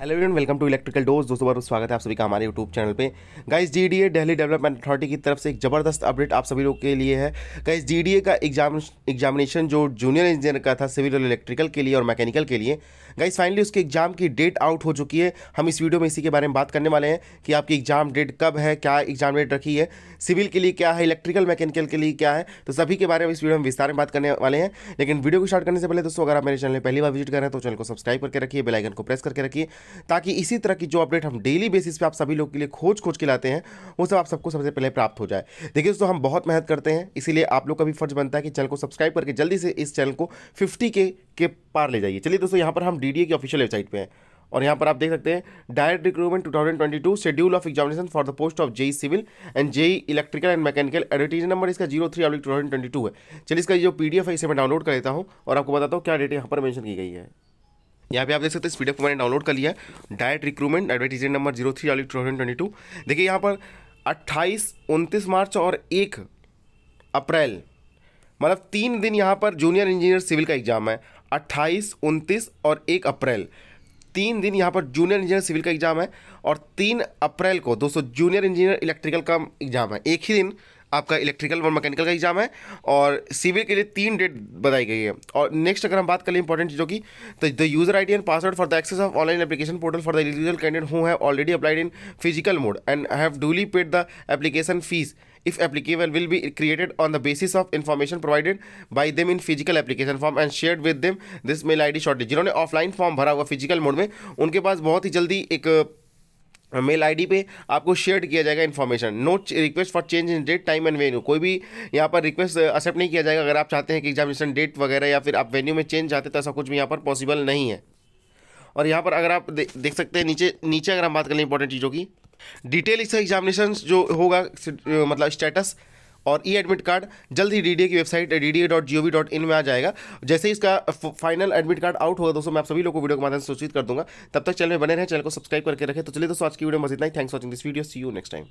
hello everyone welcome to electrical dose दोस्तों बहुत स्वागत है आप सभी का हमारे यूट्यूब चैनल पे guys GDA Delhi development authority की तरफ से एक ज़बरदस्त अपडेट आप सभी लोग के लिए है गाइस जीडीए का एग्जाम एग्जामिनेशन जो जूनियर इंजीनियर का था सिविल और इलेक्ट्रिकल के लिए और मैकेनिकल के लिए गाइस फाइनली उसके एग्जाम की डेट आउट हो चुकी है हम इस वीडियो में इसी के बारे में बात करने वाले हैं कि आपकी एग्जाम डेट कब है क्या एग्जाम डेट रखी है सिविल के लिए क्या है इलेक्ट्रिकल मैकेनिकल के लिए क्या है तो सभी के बारे में इस वीडियो में विस्तार में बात करने वाले हैं लेकिन वीडियो को स्टार्ट करने से पहले दोस्तों अगर आप मेरे चैनल पहली बार विजिट करें तो चैनल को सब्सक्राइब करके रखिए बेलाइकन को प्रेस करके रखिए ताकि इसी तरह की जो अपडेट हम डेली बेसिस पे आप सभी लोग के लिए खोज खोज के लाते हैं वो सब आप सबको सबसे पहले प्राप्त हो जाए देखिए दोस्तों हम बहुत मेहनत करते हैं इसीलिए आप लोग का भी फर्ज बनता है कि चैनल को सब्सक्राइब करके जल्दी से इस चैनल को फिफ्टी के के पार ले जाइए चलिए दोस्तों यहाँ पर हम डी की ऑफिशियल वेबसाइट पर हैं और यहाँ पर आप देख सकते हैं direct recruitment 2022 schedule of examination for the post of JE civil and JE electrical and mechanical advertise number इसका जीरो थ्री अब्लिक टू है चलिए इसका जो पीडीएफ है इसे मैं डाउनलोड कर लेता हूँ और आपको बताता हूँ क्या डेट यहाँ पर मैंशन की गई है यहाँ पे आप देख सकते हैं इस को मैंने डाउनलोड कर लिया direct recruitment advertisement number zero three two thousand twenty two देखिए यहाँ पर अट्ठाईस उनतीस मार्च और एक अप्रैल मतलब तीन दिन यहाँ पर जूनियर इंजीनियर सिविल का एग्ज़ाम है अट्ठाईस उनतीस और एक अप्रैल तीन दिन यहाँ पर जूनियर इंजीनियर सिविल का एग्ज़ाम है और तीन अप्रैल को दोस्तों जूनियर इंजीनियर इलेक्ट्रिकल का एग्ज़ाम है एक ही दिन आपका इलेक्ट्रिकल और मैकेनिकल का एग्जाम है और सिविल के लिए तीन डेट बताई गई है और नेक्स्ट अगर हम बात करें इंपॉर्टेंट चीज़ों की तो the user I and password for the access of online application portal for the individual candidate who have already applied in physical mode and have duly paid the application fees if applicable will be created on the basis of information provided by them in physical application form and shared with them this mail id shortly जिन्होंने offline form भरा हुआ physical mode में उनके पास बहुत ही जल्दी एक mail ID पे आपको शेयर किया जाएगा information no request for change in date time and venue कोई भी यहाँ पर रिक्वेस्ट एक्सेप्ट uh, नहीं किया जाएगा अगर आप चाहते हैं कि एग्जामिनेशन डेट वगैरह या फिर आप वेन्यू में चेंज चाहते तो ऐसा कुछ भी यहाँ पर पॉसिबल नहीं है और यहाँ पर अगर आप दे, देख सकते हैं नीचे नीचे अगर हम बात करें इंपॉर्टेंट चीज़ों की डिटेल इसका एग्जामिनेशन जो होगा uh, मतलब स्टेटस और ई एडमिट कार्ड जल्द ही डी की website D D A dot dot G O V in में आ जाएगा जैसे ही इसका फाइनल एडमिट कार्ड आउट होगा दोस्तों मैं आप सभी लोगों को वीडियो के माध्यम से सूचित कर दूंगा तब तक चैनल में बने रहे चैनल को सब्सक्राइब करके रखें तो चलिए दोस्तों आज की वीडियो में नहीं thanks watching this video see you next time